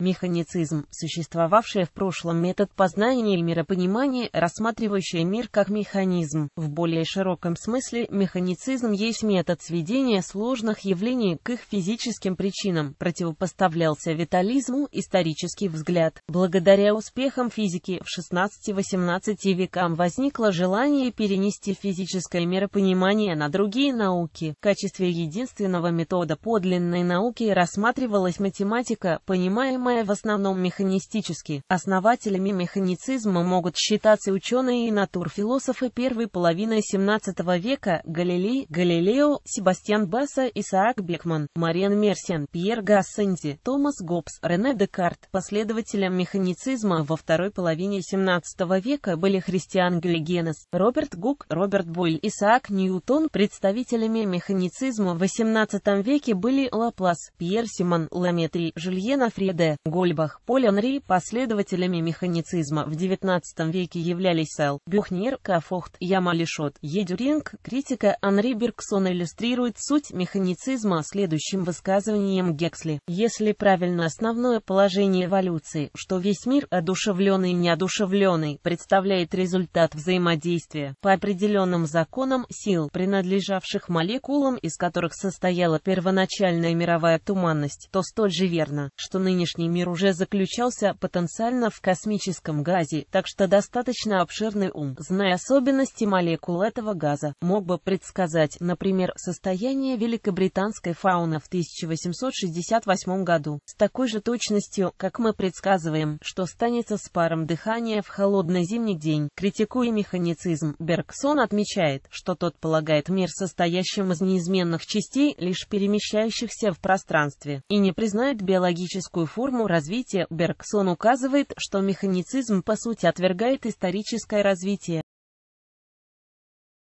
Механицизм, существовавший в прошлом метод познания и миропонимания, рассматривающий мир как механизм. В более широком смысле механицизм есть метод сведения сложных явлений к их физическим причинам, противопоставлялся витализму исторический взгляд. Благодаря успехам физики в 16-18 векам возникло желание перенести физическое миропонимание на другие науки. В качестве единственного метода подлинной науки рассматривалась математика, понимаемая Самые в основном механистические. Основателями механицизма могут считаться ученые и натурфилософы первой половины 17 века Галилей, Галилео, Себастьян Басса, Исаак Бекман, Мариан Мерсен, Пьер Гассензи, Томас Гоббс, Рене Декарт. Последователем механицизма во второй половине 17 века были Христиан Глигенес, Роберт Гук, Роберт Бойль, Исаак Ньютон. Представителями механицизма в 18 веке были Лаплас, Пьер Симон, Ламетри, Жюльен Фреде. Гольбах, Поль последователями механицизма в XIX веке являлись Сэл, Бюхнер, Кафохт, Ямалишот, Едюринг. Критика Анри Бергсона иллюстрирует суть механицизма следующим высказыванием Гексли. Если правильно основное положение эволюции, что весь мир, одушевленный и неодушевленный, представляет результат взаимодействия по определенным законам сил, принадлежавших молекулам, из которых состояла первоначальная мировая туманность, то столь же верно, что нынешний мир уже заключался потенциально в космическом газе, так что достаточно обширный ум, зная особенности молекул этого газа, мог бы предсказать, например, состояние великобританской фауны в 1868 году с такой же точностью, как мы предсказываем, что станется с паром дыхания в холодный зимний день. Критикуя механицизм, Бергсон отмечает, что тот полагает мир состоящим из неизменных частей, лишь перемещающихся в пространстве, и не признает биологическую форму Программу развития Бергсон указывает, что механицизм по сути отвергает историческое развитие.